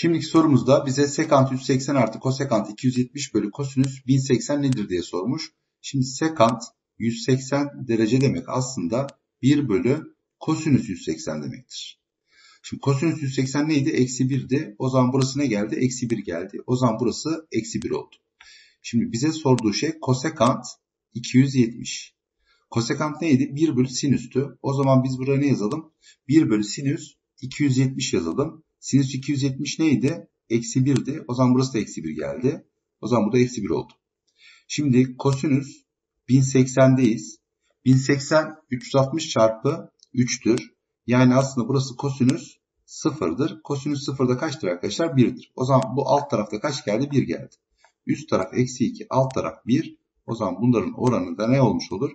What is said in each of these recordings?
Şimdiki sorumuzda bize sekant 180 artı kosekant 270 bölü kosinüs 1080 nedir diye sormuş. Şimdi sekant 180 derece demek aslında 1 bölü kosinüs 180 demektir. Şimdi kosinüs 180 neydi? Eksi 1'di. O zaman burası ne geldi? Eksi 1 geldi. O zaman burası eksi 1 oldu. Şimdi bize sorduğu şey kosekant 270. Kosekant neydi? 1 bölü sinüstü. O zaman biz buraya ne yazalım? 1 bölü sinüs 270 yazalım. Sinüs 270 neydi? Eksi 1'di. O zaman burası da eksi 1 geldi. O zaman bu da eksi 1 oldu. Şimdi kosinüs 1080'deyiz. 1080 360 çarpı 3'tür. Yani aslında burası kosinüs 0'dır. Kosinüs 0'da kaçtır arkadaşlar? 1'dir. O zaman bu alt tarafta kaç geldi? 1 geldi. Üst taraf eksi 2, alt taraf 1. O zaman bunların oranı da ne olmuş olur?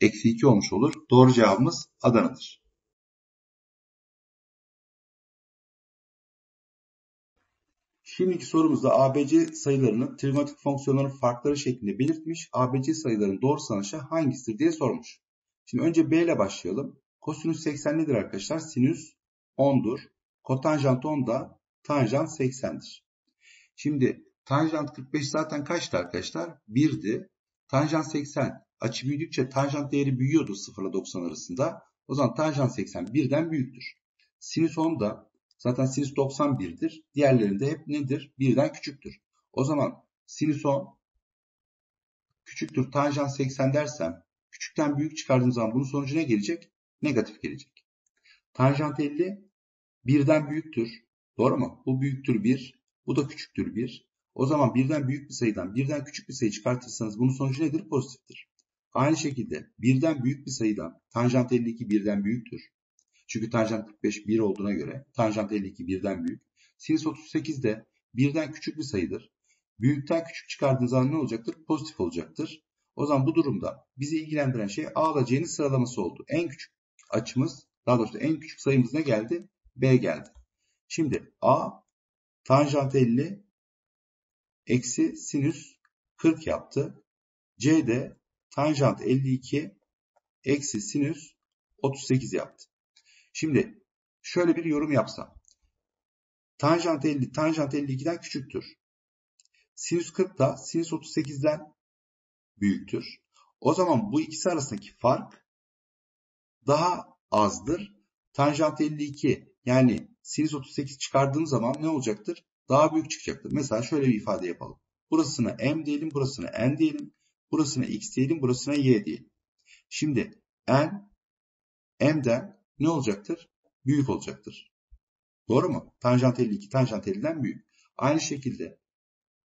Eksi 2 olmuş olur. Doğru cevabımız Adana'dır. Şimdiki sorumuzda ABC sayılarını trigonometrik fonksiyonların farkları şeklinde belirtmiş. ABC sayılarının doğru aşağı hangisidir diye sormuş. Şimdi önce B ile başlayalım. Kosinüs 80 nedir arkadaşlar? Sinüs 10'dur. Kotanjant 10 da tanjant 80'dir. Şimdi tanjant 45 zaten kaçtı arkadaşlar? 1'di. Tanjant 80 açı büyüdükçe tanjant değeri büyüyordu 0 ile 90 arasında. O zaman tanjant 80 1'den büyüktür. Sinüs 10 da Zaten sinüs 91'dir. Diğerlerinde hep nedir? Birden küçüktür. O zaman sinüs 10 küçüktür tanjant 80 dersem küçükten büyük çıkardığım zaman bunun sonucu ne gelecek? Negatif gelecek. Tanjant 50 birden büyüktür. Doğru mu? Bu büyüktür 1. Bu da küçüktür 1. O zaman birden büyük bir sayıdan birden küçük bir sayı çıkartırsanız bunun sonucu nedir? Pozitiftir. Aynı şekilde birden büyük bir sayıdan tanjant 52 birden büyüktür. Çünkü tanjant 45 1 olduğuna göre tanjant 52 birden büyük. Sinüs 38 de birden küçük bir sayıdır. Büyükten küçük çıkardığınız zaman ne olacaktır? Pozitif olacaktır. O zaman bu durumda bizi ilgilendiren şey A ile C'nin sıralaması oldu. En küçük açımız daha doğrusu en küçük sayımız ne geldi? B geldi. Şimdi A tanjant 50 eksi sinüs 40 yaptı. C de tanjant 52 eksi sinüs 38 yaptı. Şimdi şöyle bir yorum yapsam. Tanjant 50, tanjant 52'den küçüktür. Sinüs 40 da sinüs 38'den büyüktür. O zaman bu ikisi arasındaki fark daha azdır. Tanjant 52 yani sinüs 38 çıkardığım zaman ne olacaktır? Daha büyük çıkacaktır. Mesela şöyle bir ifade yapalım. Burasını m diyelim, burasını n diyelim, burasını x diyelim, burasını y diyelim. Şimdi n m'den ne olacaktır? Büyük olacaktır. Doğru mu? Tanjant 52 tanjant 50'den büyük. Aynı şekilde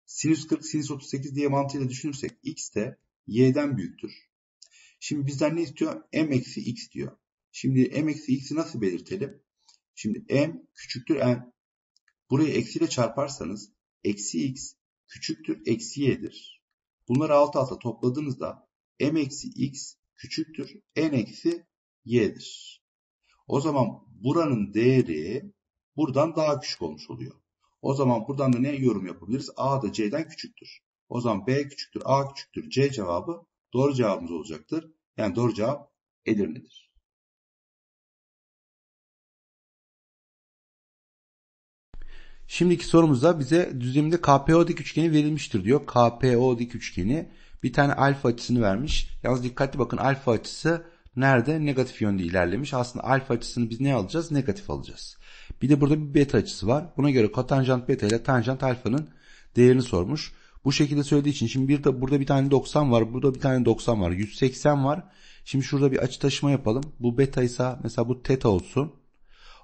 sinüs 40 sinüs 38 diye mantığıyla düşünürsek x de y'den büyüktür. Şimdi bizden ne istiyor? m eksi x diyor. Şimdi m eksi x'i nasıl belirtelim? Şimdi m küçüktür n. Burayı eksiyle çarparsanız eksi x küçüktür eksi y'dir. Bunları alt alta topladığınızda m eksi x küçüktür n eksi y'dir. O zaman buranın değeri buradan daha küçük olmuş oluyor. O zaman buradan da ne yorum yapabiliriz? A da C'den küçüktür. O zaman B küçüktür, A küçüktür, C cevabı doğru cevabımız olacaktır. Yani doğru cevap Edirne'dir. Şimdiki sorumuzda bize düzlemde KPO dik üçgeni verilmiştir diyor. KPO dik üçgeni bir tane alfa açısını vermiş. Yalnız dikkatli bakın alfa açısı nerede? Negatif yönde ilerlemiş. Aslında alfa açısını biz ne alacağız? Negatif alacağız. Bir de burada bir beta açısı var. Buna göre kotanjant beta ile tanjant alfanın değerini sormuş. Bu şekilde söylediği için şimdi bir de burada bir tane 90 var. Burada bir tane 90 var. 180 var. Şimdi şurada bir açı taşıma yapalım. Bu beta ise mesela bu teta olsun.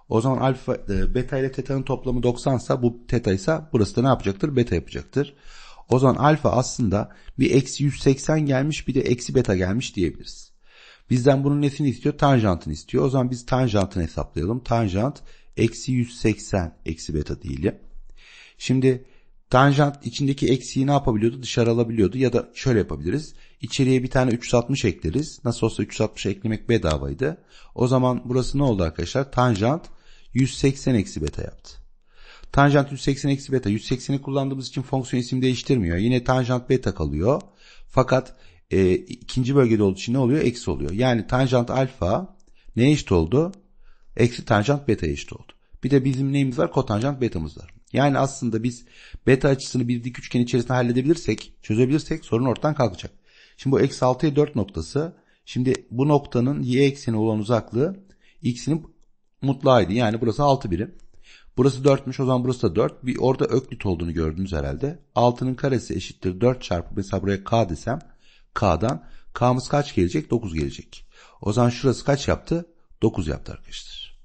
O zaman alfa e, beta ile teta'nın toplamı 90 ise bu teta ise burası da ne yapacaktır? Beta yapacaktır. O zaman alfa aslında bir eksi 180 gelmiş bir de eksi beta gelmiş diyebiliriz. Bizden bunun nesini istiyor? Tanjantını istiyor. O zaman biz tanjantını hesaplayalım. Tanjant eksi 180 eksi beta değili. Şimdi tanjant içindeki eksiği ne yapabiliyordu? Dışarı alabiliyordu ya da şöyle yapabiliriz. İçeriye bir tane 360 ekleriz. Nasıl olsa 360 eklemek bedavaydı. O zaman burası ne oldu arkadaşlar? Tanjant 180 eksi beta yaptı. Tanjant 180 eksi beta. 180'i kullandığımız için fonksiyon isim değiştirmiyor. Yine tanjant beta kalıyor. Fakat e, ikinci bölgede olduğu için ne oluyor? Eksi oluyor. Yani tanjant alfa ne eşit oldu? Eksi tanjant beta eşit oldu. Bir de bizim neyimiz var? Kotanjant betamız var. Yani aslında biz beta açısını bir dik üçgen içerisinde halledebilirsek, çözebilirsek sorun ortadan kalkacak. Şimdi bu eksi 6'ya 4 noktası. Şimdi bu noktanın y ekseni olan uzaklığı x'inin mutlağıydı. Yani burası 6 birim. Burası 4'müş o zaman burası da 4. Bir orada öklit olduğunu gördünüz herhalde. 6'nın karesi eşittir 4 çarpı mesela buraya k desem K'dan. K'mız kaç gelecek? 9 gelecek. O zaman şurası kaç yaptı? 9 yaptı arkadaşlar.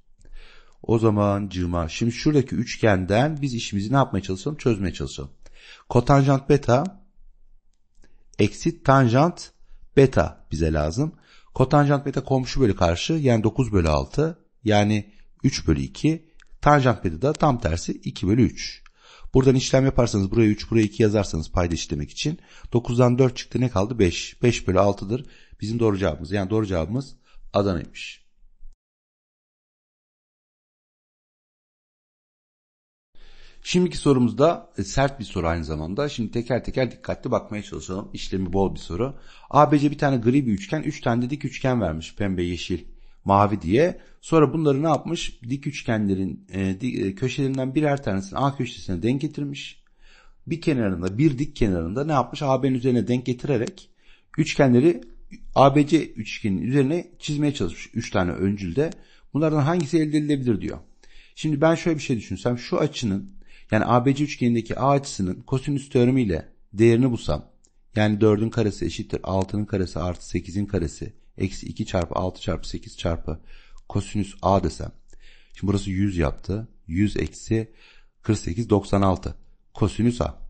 O zaman cıma. Şimdi şuradaki üçgenden biz işimizi ne yapmaya çalışalım? Çözmeye çalışalım. Kotanjant beta eksi tanjant beta bize lazım. Kotanjant beta komşu bölü karşı yani 9 bölü 6 yani 3 bölü 2. Tanjant beta da tam tersi 2 bölü 3. Buradan işlem yaparsanız buraya 3 buraya 2 yazarsanız payda işlemek için 9'dan 4 çıktı ne kaldı 5. 5 bölü 6'dır bizim doğru cevabımız. Yani doğru cevabımız Adana'ymış. Şimdiki sorumuzda e, sert bir soru aynı zamanda. Şimdi teker teker dikkatli bakmaya çalışalım. İşlemi bol bir soru. ABC bir tane gri bir üçgen, üç tane de dik üçgen vermiş. Pembe, yeşil, mavi diye. Sonra bunları ne yapmış? Dik üçgenlerin e, dik, e, köşelerinden birer tanesini A köşesine denk getirmiş. Bir kenarında bir dik kenarında ne yapmış? AB'nin üzerine denk getirerek üçgenleri ABC üçgeninin üzerine çizmeye çalışmış. Üç tane öncülde. Bunlardan hangisi elde edilebilir diyor. Şimdi ben şöyle bir şey düşünsem şu açının yani ABC üçgenindeki A açısının kosinüs teoremiyle değerini bulsam yani 4'ün karesi eşittir 6'nın karesi artı 8'in karesi eksi 2 çarpı 6 çarpı 8 çarpı kosinüs a desem. Şimdi burası 100 yaptı. 100 eksi 48 96 kosinüs a.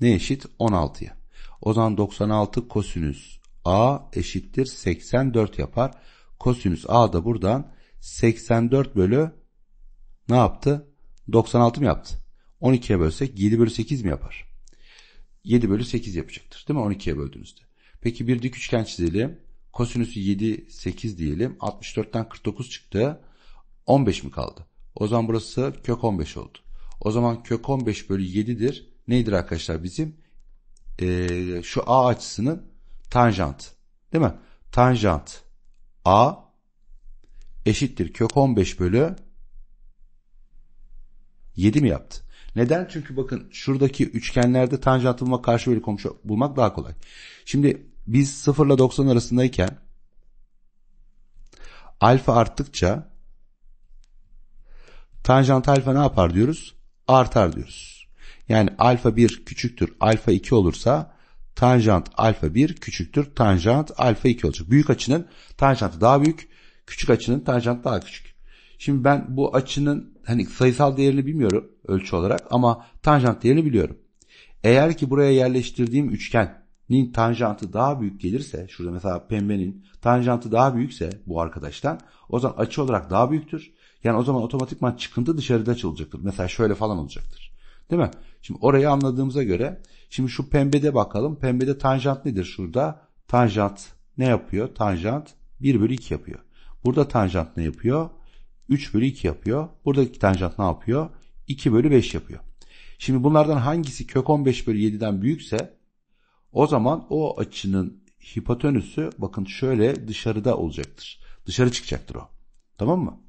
Ne eşit? 16'ya. O zaman 96 kosinüs a eşittir 84 yapar. Kosinüs a da buradan 84 bölü ne yaptı? 96 mı yaptı? 12'ye bölsek 7 bölü 8 mi yapar? 7 bölü 8 yapacaktır değil mi? 12'ye böldüğünüzde. Peki bir dik üçgen çizelim. Kosinüsü 7, 8 diyelim. 64'ten 49 çıktı. 15 mi kaldı? O zaman burası kök 15 oldu. O zaman kök 15 bölü 7'dir. Neydir arkadaşlar bizim? Ee, şu A açısının tanjant. Değil mi? Tanjant A eşittir kök 15 bölü 7 mi yaptı? Neden? Çünkü bakın şuradaki üçgenlerde tanjantı bulmak, karşı bölü komşu bulmak daha kolay. Şimdi biz 0 ile 90 arasındayken alfa arttıkça tanjant alfa ne yapar diyoruz? Artar diyoruz. Yani alfa 1 küçüktür alfa 2 olursa tanjant alfa 1 küçüktür tanjant alfa 2 olacak. Büyük açının tanjantı daha büyük, küçük açının tanjantı daha küçük. Şimdi ben bu açının hani sayısal değerini bilmiyorum ölçü olarak ama tanjant değerini biliyorum. Eğer ki buraya yerleştirdiğim üçgen nin tanjantı daha büyük gelirse şurada mesela pembenin tanjantı daha büyükse bu arkadaştan o zaman açı olarak daha büyüktür. Yani o zaman otomatikman çıkıntı dışarıda açılacaktır. Mesela şöyle falan olacaktır. Değil mi? Şimdi orayı anladığımıza göre şimdi şu pembede bakalım. Pembede tanjant nedir şurada? Tanjant ne yapıyor? Tanjant 1 bölü 2 yapıyor. Burada tanjant ne yapıyor? 3 bölü 2 yapıyor. Buradaki tanjant ne yapıyor? 2 bölü 5 yapıyor. Şimdi bunlardan hangisi kök 15 bölü 7'den büyükse o zaman o açının hipotenüsü bakın şöyle dışarıda olacaktır. Dışarı çıkacaktır o. Tamam mı?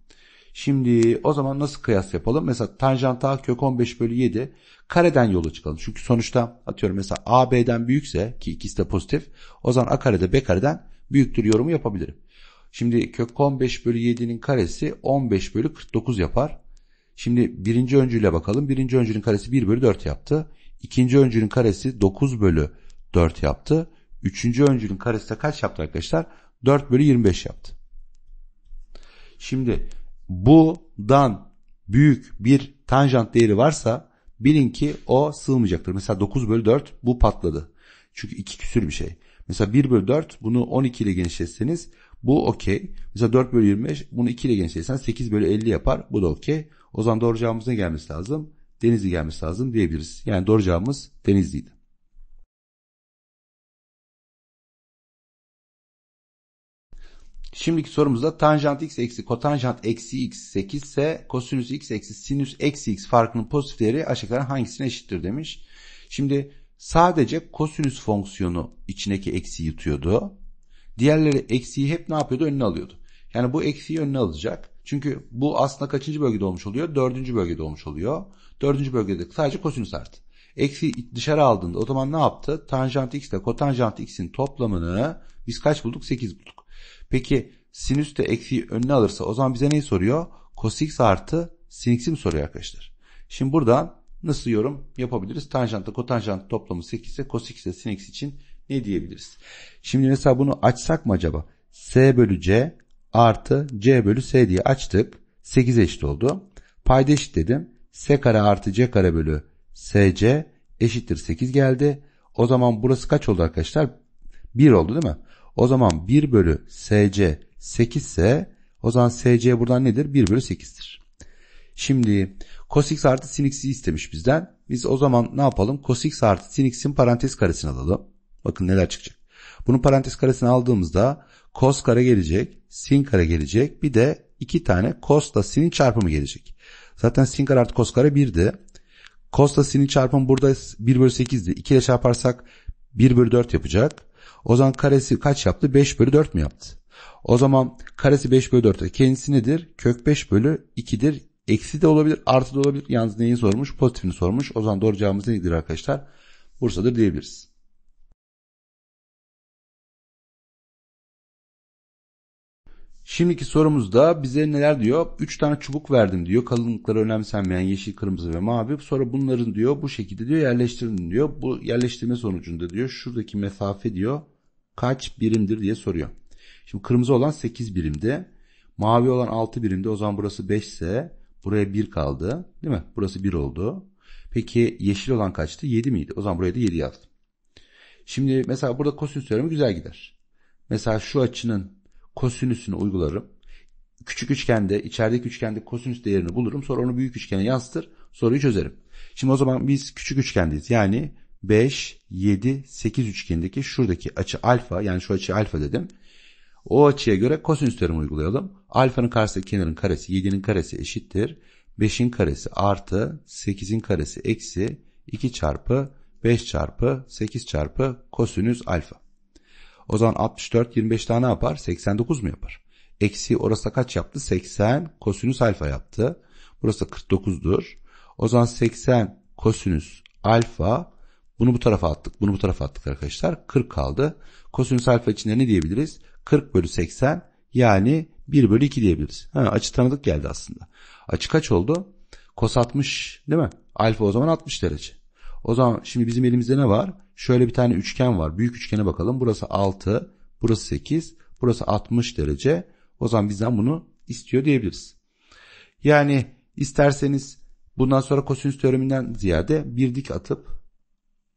Şimdi o zaman nasıl kıyas yapalım? Mesela tanjant a kök 15 bölü 7 kareden yola çıkalım. Çünkü sonuçta atıyorum mesela a büyükse ki ikisi de pozitif o zaman a karede b kareden büyüktür yorumu yapabilirim. Şimdi kök 15 bölü 7'nin karesi 15 bölü 49 yapar. Şimdi birinci öncüyle bakalım. Birinci öncünün karesi 1 bölü 4 yaptı. İkinci öncünün karesi 9 bölü 4 yaptı. Üçüncü öncünün karesi de kaç yaptı arkadaşlar? 4 bölü 25 yaptı. Şimdi budan büyük bir tanjant değeri varsa bilin ki o sığmayacaktır. Mesela 9 bölü 4 bu patladı. Çünkü 2 küsür bir şey. Mesela 1 bölü 4 bunu 12 ile genişletseniz bu okey. Mesela 4 bölü 25 bunu 2 ile genişletsen 8 bölü 50 yapar. Bu da okey. O zaman doğru cevabımız ne gelmesi lazım? Denizli gelmesi lazım diyebiliriz. Yani doğru cevabımız Denizli'ydi. Şimdiki sorumuzda tanjant x eksi kotanjant eksi x 8 ise kosinüs x eksi sinüs eksi x farkının pozitif değeri aşağıdakilerden hangisine eşittir demiş. Şimdi sadece kosinüs fonksiyonu içindeki eksi yutuyordu. Diğerleri eksiyi hep ne yapıyordu? Önüne alıyordu. Yani bu eksiyi önüne alacak. Çünkü bu aslında kaçıncı bölgede olmuş oluyor? Dördüncü bölgede olmuş oluyor. Dördüncü bölgede sadece kosinüs arttı. Eksi dışarı aldığında o zaman ne yaptı? Tanjant x ile kotanjant x'in toplamını biz kaç bulduk? 8 bulduk. Peki sinüs de eksiği önüne alırsa o zaman bize neyi soruyor? Cos x artı sin x'i mi soruyor arkadaşlar? Şimdi buradan nasıl yorum yapabiliriz? Tanjantla kotanjant toplamı 8 ise cos x ile sin x için ne diyebiliriz? Şimdi mesela bunu açsak mı acaba? S bölü C artı C bölü S diye açtık. 8 eşit oldu. Payda eşit dedim. S kare artı C kare bölü SC eşittir 8 geldi. O zaman burası kaç oldu arkadaşlar? 1 oldu değil mi? O zaman 1 bölü SC 8 ise o zaman SC buradan nedir? 1 bölü 8'dir. Şimdi cos x artı sin x'i istemiş bizden. Biz o zaman ne yapalım? Cos x artı sin x'in parantez karesini alalım. Bakın neler çıkacak. Bunun parantez karesini aldığımızda cos kare gelecek, sin kare gelecek. Bir de iki tane cos da sin'in çarpımı gelecek. Zaten sin kare artı cos kare 1'di. Cos da sin'in çarpımı burada 1 bölü 8'di. 2 ile çarparsak 1 bölü 4 yapacak. O zaman karesi kaç yaptı? 5 bölü 4 mü yaptı? O zaman karesi 5 bölü 4. Kendisi nedir? Kök 5 bölü 2'dir. Eksi de olabilir, artı da olabilir. Yalnız neyi sormuş? Pozitifini sormuş. O zaman doğru cevabımız nedir arkadaşlar? Bursa'dır diyebiliriz. Şimdiki sorumuzda bize neler diyor? 3 tane çubuk verdim diyor. Kalınlıkları önemsenmeyen yeşil, kırmızı ve mavi. Sonra bunların diyor bu şekilde diyor yerleştirin diyor. Bu yerleştirme sonucunda diyor şuradaki mesafe diyor kaç birimdir diye soruyor. Şimdi kırmızı olan 8 birimde. Mavi olan 6 birimde. O zaman burası 5 ise buraya 1 kaldı. Değil mi? Burası 1 oldu. Peki yeşil olan kaçtı? 7 miydi? O zaman buraya da 7 yazdım. Şimdi mesela burada kosinüs teoremi güzel gider. Mesela şu açının kosinüsünü uygularım. Küçük üçgende, içerideki üçgende kosinüs değerini bulurum. Sonra onu büyük üçgene yansıtır. Soruyu çözerim. Şimdi o zaman biz küçük üçgendeyiz. Yani 5, 7, 8 üçgenindeki şuradaki açı alfa yani şu açı alfa dedim. O açıya göre kosinüs teoremi uygulayalım. Alfanın karşısındaki kenarın karesi 7'nin karesi eşittir. 5'in karesi artı 8'in karesi eksi 2 çarpı 5 çarpı 8 çarpı kosinüs alfa. O zaman 64 25 tane yapar? 89 mu yapar? Eksi orası kaç yaptı? 80 kosinüs alfa yaptı. Burası 49'dur. O zaman 80 kosinüs alfa bunu bu tarafa attık. Bunu bu tarafa attık arkadaşlar. 40 kaldı. Kosinüs alfa içinde ne diyebiliriz? 40 bölü 80 yani 1 bölü 2 diyebiliriz. Ha, açı tanıdık geldi aslında. Açı kaç oldu? Kos 60 değil mi? Alfa o zaman 60 derece. O zaman şimdi bizim elimizde ne var? Şöyle bir tane üçgen var. Büyük üçgene bakalım. Burası 6, burası 8, burası 60 derece. O zaman bizden bunu istiyor diyebiliriz. Yani isterseniz bundan sonra kosinüs teoreminden ziyade bir dik atıp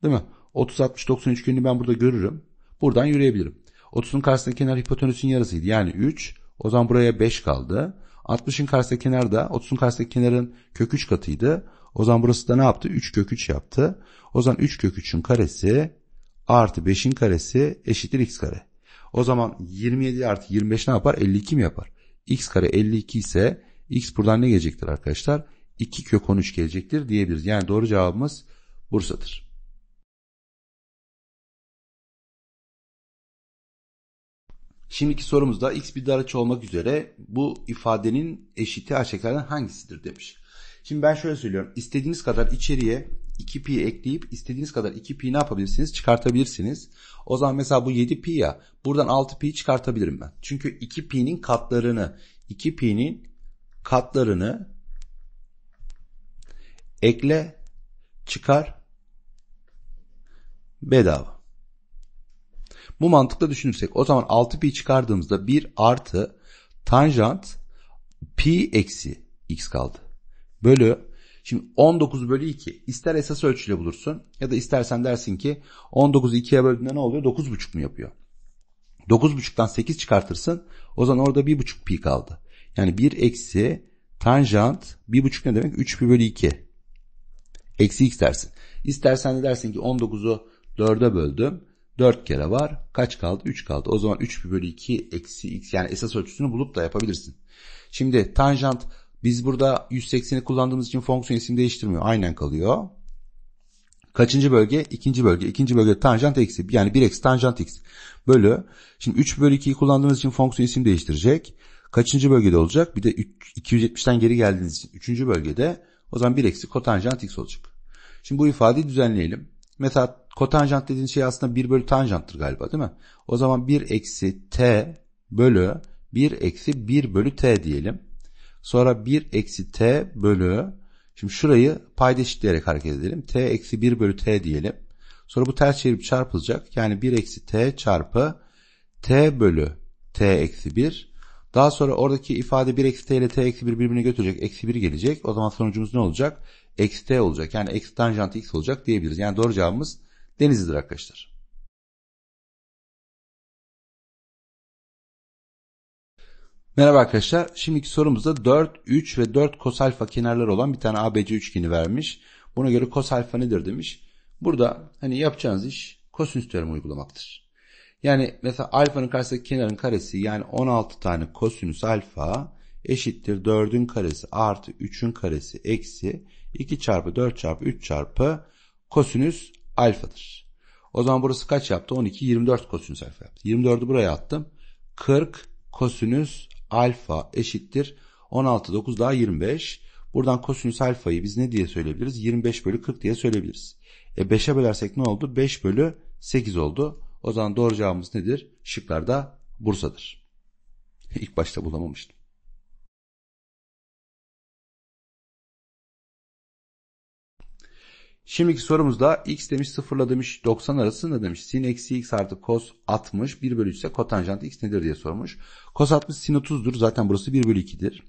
Değil mi? 30 60 90 üçgenini ben burada görürüm. Buradan yürüyebilirim. 30'un karşısında kenar hipotenüsün yarısıydı. Yani 3. O zaman buraya 5 kaldı. 60'ın karşısında kenar da 30'un karşısında kenarın kök 3 katıydı. O zaman burası da ne yaptı? 3 kök 3 yaptı. O zaman 3 kök 3'ün karesi artı 5'in karesi eşittir x kare. O zaman 27 artı 25 ne yapar? 52 mi yapar? x kare 52 ise x buradan ne gelecektir arkadaşlar? 2 kök 13 gelecektir diyebiliriz. Yani doğru cevabımız Bursa'dır. Şimdiki sorumuzda x bir araç olmak üzere bu ifadenin eşiti aşağıdakilerden hangisidir demiş. Şimdi ben şöyle söylüyorum. İstediğiniz kadar içeriye 2pi ekleyip istediğiniz kadar 2pi ne yapabilirsiniz? Çıkartabilirsiniz. O zaman mesela bu 7pi ya. Buradan 6pi çıkartabilirim ben. Çünkü 2pi'nin katlarını 2pi'nin katlarını ekle çıkar bedava. Bu mantıkla düşünürsek o zaman 6pi çıkardığımızda 1 artı tanjant pi eksi x kaldı. Bölü şimdi 19 bölü 2 ister esas ölçüyle bulursun ya da istersen dersin ki 19'u 2'ye böldüğünde ne oluyor 9,5 mu yapıyor? 9,5'tan 8 çıkartırsın o zaman orada 1,5 pi kaldı. Yani 1 eksi tanjant 1,5 ne demek? 3 pi bölü 2. Eksi x dersin. İstersen de dersin ki 19'u 4'e böldüm. 4 kere var. Kaç kaldı? 3 kaldı. O zaman 3 bölü 2 eksi x yani esas ölçüsünü bulup da yapabilirsin. Şimdi tanjant biz burada 180'i kullandığımız için fonksiyon isim değiştirmiyor. Aynen kalıyor. Kaçıncı bölge? İkinci bölge. İkinci bölge tanjant eksi. Yani 1 eksi tanjant x bölü. Şimdi 3 bölü 2'yi kullandığımız için fonksiyon isim değiştirecek. Kaçıncı bölgede olacak? Bir de 270'ten geri geldiğiniz için üçüncü bölgede o zaman 1 eksi kotanjant x olacak. Şimdi bu ifadeyi düzenleyelim. Mesela kotanjant dediğin şey aslında 1 bölü tanjanttır galiba değil mi? O zaman 1 eksi t bölü 1 eksi 1 bölü t diyelim. Sonra 1 eksi t bölü şimdi şurayı payda eşitleyerek hareket edelim. t eksi 1 bölü t diyelim. Sonra bu ters çevirip çarpılacak. Yani 1 eksi t çarpı t bölü t eksi 1. Daha sonra oradaki ifade 1 eksi t ile t eksi 1 birbirine götürecek. Eksi 1 gelecek. O zaman sonucumuz ne olacak? eksi t olacak. Yani eksi tanjant x olacak diyebiliriz. Yani doğru cevabımız denizlidir arkadaşlar. Merhaba arkadaşlar. Şimdiki sorumuzda 4, 3 ve 4 kos alfa kenarları olan bir tane ABC üçgeni vermiş. Buna göre kos alfa nedir demiş. Burada hani yapacağınız iş kosinüs teoremi uygulamaktır. Yani mesela alfanın karşısındaki kenarın karesi yani 16 tane kosinüs alfa eşittir 4'ün karesi artı 3'ün karesi eksi 2 çarpı 4 çarpı 3 çarpı kosinüs alfadır. O zaman burası kaç yaptı? 12, 24 kosinüs alfa yaptı. 24'ü buraya attım. 40 kosinüs alfa eşittir. 16, 9 daha 25. Buradan kosinüs alfayı biz ne diye söyleyebiliriz? 25 bölü 40 diye söyleyebiliriz. E 5'e bölersek ne oldu? 5 bölü 8 oldu. O zaman doğru cevabımız nedir? Şıklarda Bursa'dır. İlk başta bulamamıştım. Şimdiki sorumuzda x demiş 0 ile demiş 90 arasında demiş sin eksi x artı cos 60 1 bölü 3 ise kotanjant x nedir diye sormuş. Cos 60 sin 30'dur zaten burası 1 bölü 2'dir.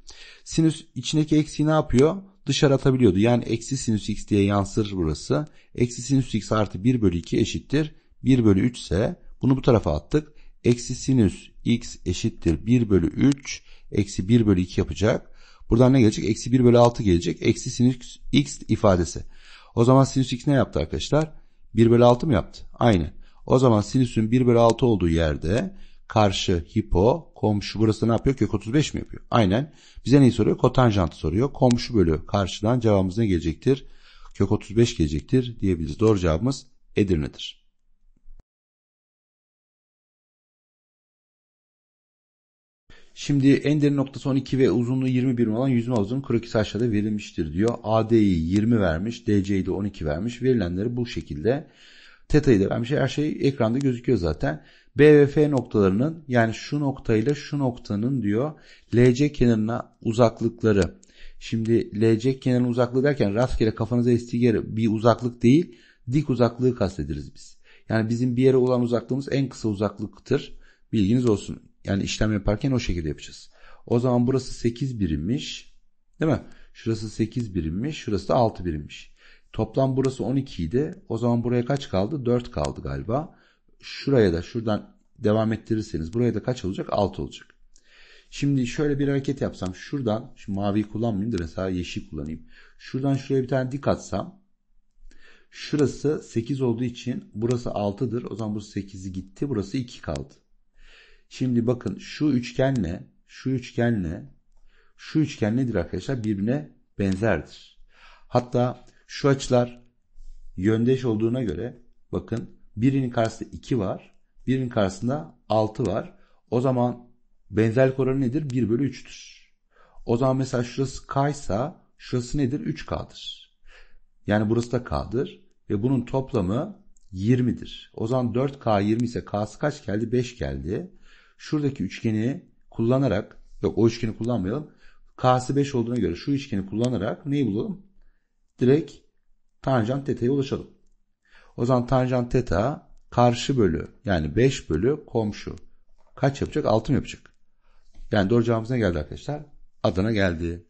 Sinüs içindeki eksi ne yapıyor? Dışarı atabiliyordu yani eksi sinüs x diye yansır burası. Eksi sinüs x artı 1 bölü 2 eşittir 1 bölü 3 ise bunu bu tarafa attık. Eksi sinüs x eşittir 1 bölü 3 eksi 1 bölü 2 yapacak. Buradan ne gelecek? Eksi 1 bölü 6 gelecek. Eksi sinüs x ifadesi. O zaman sinüs x ne yaptı arkadaşlar? 1 bölü 6 mı yaptı? Aynı. O zaman sinüsün 1 bölü 6 olduğu yerde karşı hipo, komşu burası ne yapıyor? Kök 35 mi yapıyor? Aynen. Bize neyi soruyor? Kotanjantı soruyor. Komşu bölü karşıdan cevabımız ne gelecektir? Kök 35 gelecektir diyebiliriz. Doğru cevabımız Edirne'dir. Şimdi en derin noktası 12 ve uzunluğu 21 birim olan yüzme havuzunun krokisi aşağıda verilmiştir diyor. AD'yi 20 vermiş, DC'yi de 12 vermiş. Verilenleri bu şekilde. Teta'yı da vermiş. Her şey ekranda gözüküyor zaten. B ve F noktalarının yani şu noktayla şu noktanın diyor LC kenarına uzaklıkları. Şimdi LC kenarının uzaklığı derken rastgele kafanıza estiği yere bir uzaklık değil dik uzaklığı kastederiz biz. Yani bizim bir yere olan uzaklığımız en kısa uzaklıktır. Bilginiz olsun. Yani işlem yaparken o şekilde yapacağız. O zaman burası 8 birimmiş. Değil mi? Şurası 8 birimmiş. Şurası da 6 birimmiş. Toplam burası 12 idi. O zaman buraya kaç kaldı? 4 kaldı galiba. Şuraya da şuradan devam ettirirseniz buraya da kaç olacak? 6 olacak. Şimdi şöyle bir hareket yapsam şuradan şu maviyi kullanmayayım da mesela yeşil kullanayım. Şuradan şuraya bir tane dik atsam şurası 8 olduğu için burası 6'dır. O zaman burası 8'i gitti. Burası 2 kaldı. Şimdi bakın şu üçgenle şu üçgenle şu üçgen nedir arkadaşlar? Birbirine benzerdir. Hatta şu açılar yöndeş olduğuna göre bakın birinin karşısında 2 var. Birinin karşısında 6 var. O zaman benzerlik oranı nedir? 1 bölü 3'tür. O zaman mesela şurası k ise şurası nedir? 3k'dır. Yani burası da k'dır. Ve bunun toplamı 20'dir. O zaman 4k 20 ise k'sı kaç geldi? 5 geldi şuradaki üçgeni kullanarak yok o üçgeni kullanmayalım. K'sı 5 olduğuna göre şu üçgeni kullanarak neyi bulalım? Direkt tanjant teta'ya ulaşalım. O zaman tanjant teta karşı bölü yani 5 bölü komşu. Kaç yapacak? 6 mı yapacak? Yani doğru cevabımız ne geldi arkadaşlar? Adana geldi.